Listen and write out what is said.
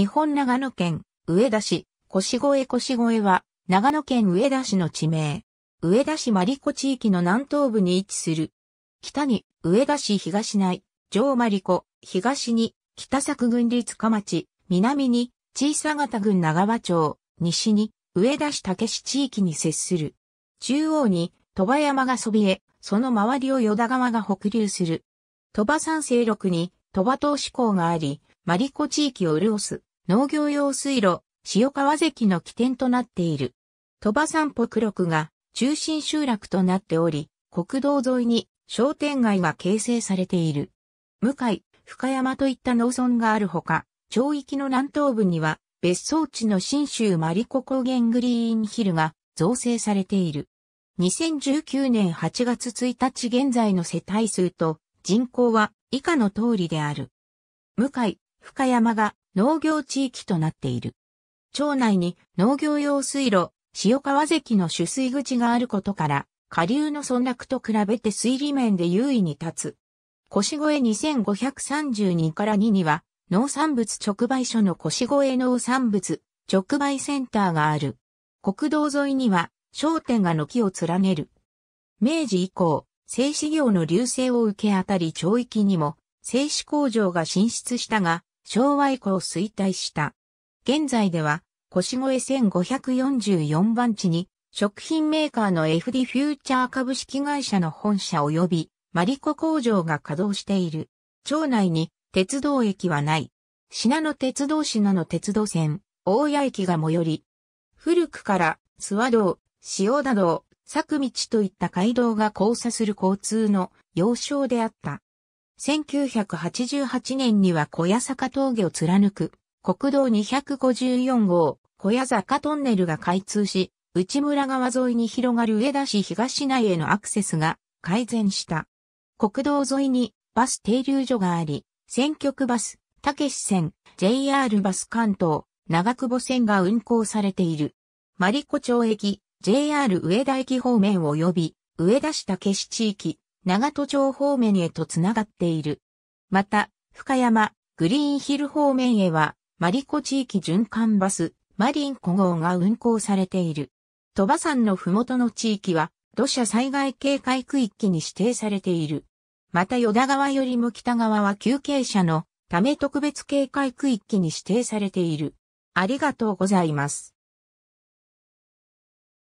日本長野県、上田市、腰越腰越は、長野県上田市の地名。上田市リ子地域の南東部に位置する。北に、上田市東内、上リ子、東に、北作郡立下町、南に、小佐方郡長和町、西に、上田市竹市地域に接する。中央に、鳥羽山がそびえ、その周りを与田川が北流する。鳥羽山西麓に、鳥羽東志港があり、マリコ地域を潤す農業用水路、塩川関の起点となっている。鳥羽山北六が中心集落となっており、国道沿いに商店街が形成されている。向井、深山といった農村があるほか、町域の南東部には別荘地の新州マリコ高原グリーンヒルが造成されている。2019年8月1日現在の世帯数と人口は以下の通りである。向井、深山が農業地域となっている。町内に農業用水路、塩川関の取水口があることから、下流の村落と比べて水利面で優位に立つ。腰越2532から2には、農産物直売所の腰越農産物直売センターがある。国道沿いには商店が軒を連ねる。明治以降、製紙業の流星を受け当たり町域にも製紙工場が進出したが、昭和以降衰退した。現在では、腰越1544番地に、食品メーカーの FD フューチャー株式会社の本社及び、マリコ工場が稼働している。町内に鉄道駅はない。品野鉄道品の鉄道線、大谷駅が最寄り。古くから、諏訪道、塩田道、佐久道といった街道が交差する交通の要衝であった。1988年には小屋坂峠を貫く国道254号小屋坂トンネルが開通し、内村川沿いに広がる上田市東内へのアクセスが改善した。国道沿いにバス停留所があり、選挙区バス、たけし線、JR バス関東、長久保線が運行されている。マリコ町駅、JR 上田駅方面及び、上田市けし地域、長戸町方面へとつながっている。また、深山、グリーンヒル方面へは、マリコ地域循環バス、マリン古号が運行されている。鳥羽山の麓の地域は、土砂災害警戒区域に指定されている。また田川よりも北側は休憩者のため特別警戒区域に指定されている。ありがとうございます。